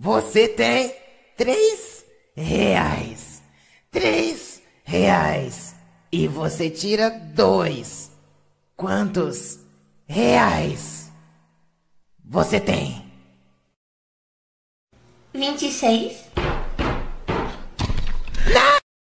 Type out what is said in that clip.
Você tem três reais. Três reais. E você tira dois. Quantos reais você tem? Vinte e seis.